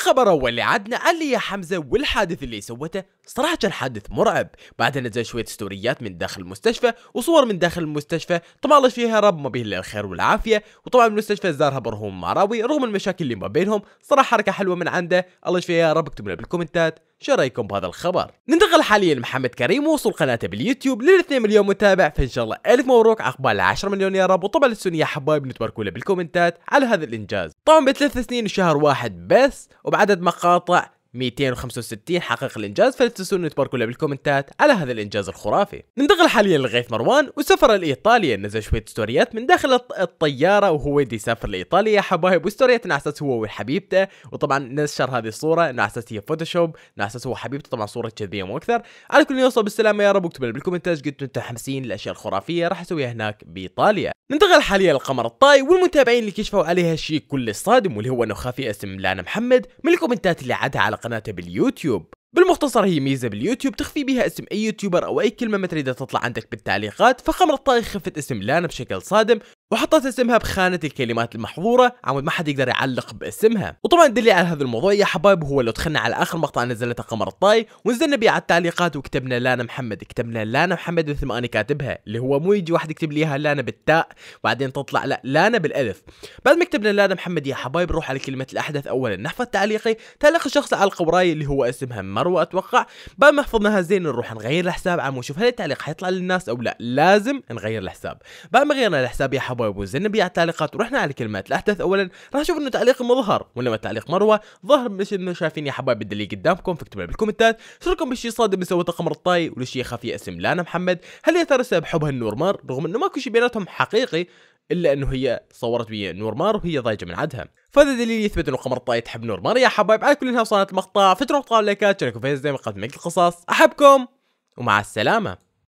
الخبر اول اللي عدنا قال لي يا حمزه والحادث اللي سوته صراحه كان حادث مرعب بعدها نزل شويه ستوريات من داخل المستشفى وصور من داخل المستشفى طبعا فيها رب ما به الا الخير والعافيه وطبعا المستشفى زارها برهوم مراوي رغم المشاكل اللي ما بينهم صراحه حركه حلوه من عنده الله يشفيها يا رب اكتبوا لنا بالكومنتات شو رايكم بهذا الخبر ننتقل حاليا لمحمد كريم ووصول قناته باليوتيوب لل 2 مليون متابع فان شاء الله الف مبروك عقبال ال 10 مليون يا رب وطبعا للسنه يا حبايب نتبركوا له بالكومنتات على هذا الانجاز طبعا بثلاث سنين وشهر واحد بس وبعدد مقاطع 265 حقق الانجاز فلا تنسون تباركوا له بالكومنتات على هذا الانجاز الخرافي ننتقل حاليا لغيث مروان وسفر لايطاليا نزل شويه ستوريات من داخل الطياره وهو يدي يسافر لايطاليا يا حبايب وستوريات على اساس هو وحبيبته وطبعا نشر هذه الصوره على اساس هي فوتوشوب على اساس هو حبيبته طبعا صوره كذبيه مو اكثر على كل يوصل بالسلامه يا رب واكتب لنا بالكومنتات ايش انتم متحمسين للاشياء الخرافيه راح اسويها هناك بايطاليا ننتقل حاليا للقمر الطاي والمتابعين اللي كشفوا عليها شيء كل الصادم واللي هو انه خافي اسم لانا محمد من الكومنتات اللي عادها على قناته باليوتيوب بالمختصر هي ميزة باليوتيوب تخفي بها اسم اي يوتيوبر او اي كلمة ما تريدها تطلع عندك بالتعليقات فخمر الطائخ خفت اسم لانا بشكل صادم وحطت اسمها بخانة الكلمات المحظورة عمود ما حد يقدر يعلق باسمها وطبعا دليل على هذا الموضوع يا حبايب هو لو دخلنا على اخر مقطع نزلته قمر الطاي ونزلنا بيه على التعليقات وكتبنا لانا محمد كتبنا لانا محمد مثل ما انا كاتبها اللي هو مو يجي واحد يكتب لي اياها لانا بالتاء وبعدين تطلع لا لانا بالالف بعد ما كتبنا لانا محمد يا حبايب نروح على كلمة الاحدث اولا نحفظ تعليقي تعليق الشخص على القبراي اللي هو اسمها مروة اتوقع بعد ما حفظناها زين نروح نغير الحساب عم نشوف هل التعليق حيطلع للناس او لا لازم نغير الحساب بعد ما غيرنا الحساب يا حبايب ابو زين على التعليقات ورحنا على كلمات الاحداث اولا راح نشوف انه تعليق مظهر ولما تعليق مروه ظهر مش انه شايفين يا حبايب الدليل قدامكم فاكتبوا بالكومنتات شو رايكم بالشيء صادم سوته قمر الطاي والشيء خفي اسم لانا محمد هل يا ترى سبب حبها النور مار رغم انه ماكو شيء بيناتهم حقيقي الا انه هي صورت ويا نور مار وهي ضايجه من عدها فهذا دليل يثبت انه قمر الطاي تحب نور مار يا حبايب على كل انها وصلت المقطع فتروا لايكات شاركوا في زي ما قدمت القصص احبكم ومع السلامه